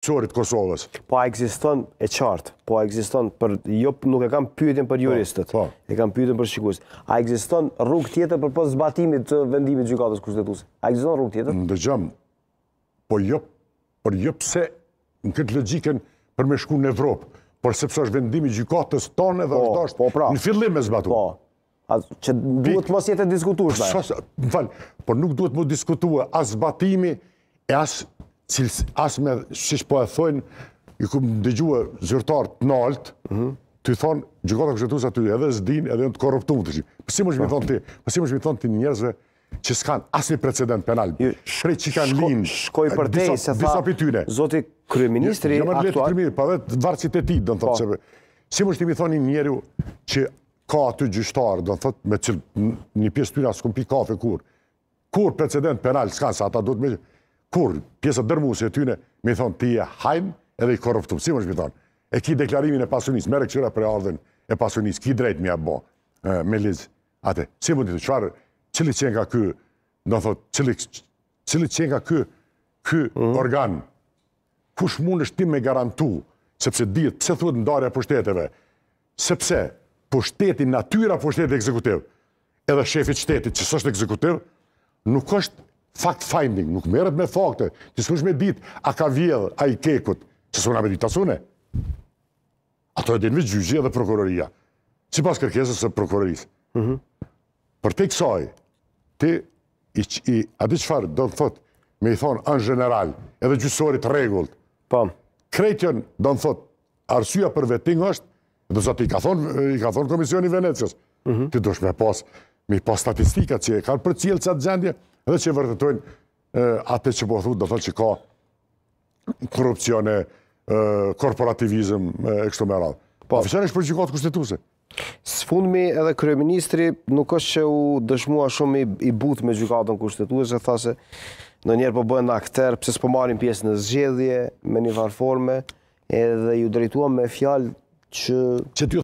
Qërit Kosovës? Po a existon e qartë, po a existon, jo nuk e kam pyytin për po, juristët, po. e kam pyytin për shikus, a existon rrug tjetër për për zbatimit të vendimit gjykatës kushtetuse? A existon rrug tjetër? Në dëgjam, po jo, për po jo pse në këtë logiken për me shku në Evropë, por sepse është vendimi gjykatës tonë edhe është pra. në fillim me zbatu. Po, që duhet mos jetë e diskutuar, shbaj. nuk duhet mos diskutuar as zbatimi e as cilës asë me shqish po e thojnë, i këmë ndëgjua zyrtar të nalt, të i thonë, gjykota kështetusa të edhe zdin, edhe në të korruptu po më të qimë. Pësi më shmi thonë ti, pësi më shmi thonë ti njerëzve që s'kanë asë një precedent penal, shrej që kanë linë, shkoj për dej, se tha, zoti kryeministri jo, jo, jo, aktuar. Po po. Si më shtimi thoni që ka aty gjyshtarë, do në thotë, me cilë një pjesë të tyra s'kom kafe kur, kur precedent penal s'kanë sa ata do të me gjithë, kur pjesa dërmuese e tyre më thon ti e hajm edhe i korruptu, si më thonë, e ki deklarimin e pasionis merr këshira për ardhen e pasionis ki drejt a bo, me liz atë si më të të çfarë qëli qenë ka ky do thot qëli qenë ka ky ky mhm. organ kush mund është ti me garantu sepse di pse thuhet ndarja e pushteteve sepse pushteti natyra pushteti ekzekutiv edhe shefi i shtetit që s'është ekzekutiv nuk është fact-finding, nuk meret me fakte, që s'kush me ditë, a ka vjedh, a i kekut, që s'una me ditë asune. Ato e dinë me dhe prokuroria, që pas kërkesës së prokurorisë. Mhm. Për te kësaj, ti, a di qëfarë, do të thot, me i thonë, anë general, edhe gjysorit regullt, krejtjen, do të thot, arsua për vetingë është, dhe zati i ka thonë Komisioni Venecijës, mhm. ti dush me pas statistika që e kanë për cilë qatë gjendje, edhe që vërtetojnë atë që po thu, do thotë që ka korupcione, korporativizm, e kështu me radhë. Po, Oficiali po. është për gjykatë kushtetuse. Së fundmi edhe kryeministri nuk është që u dëshmua shumë i, butë me gjykatën kushtetuese, tha se në njerë po bëhen aktër, pëse s'po marim pjesë në zgjedhje, me një varforme, edhe ju drejtuam me fjalë që... që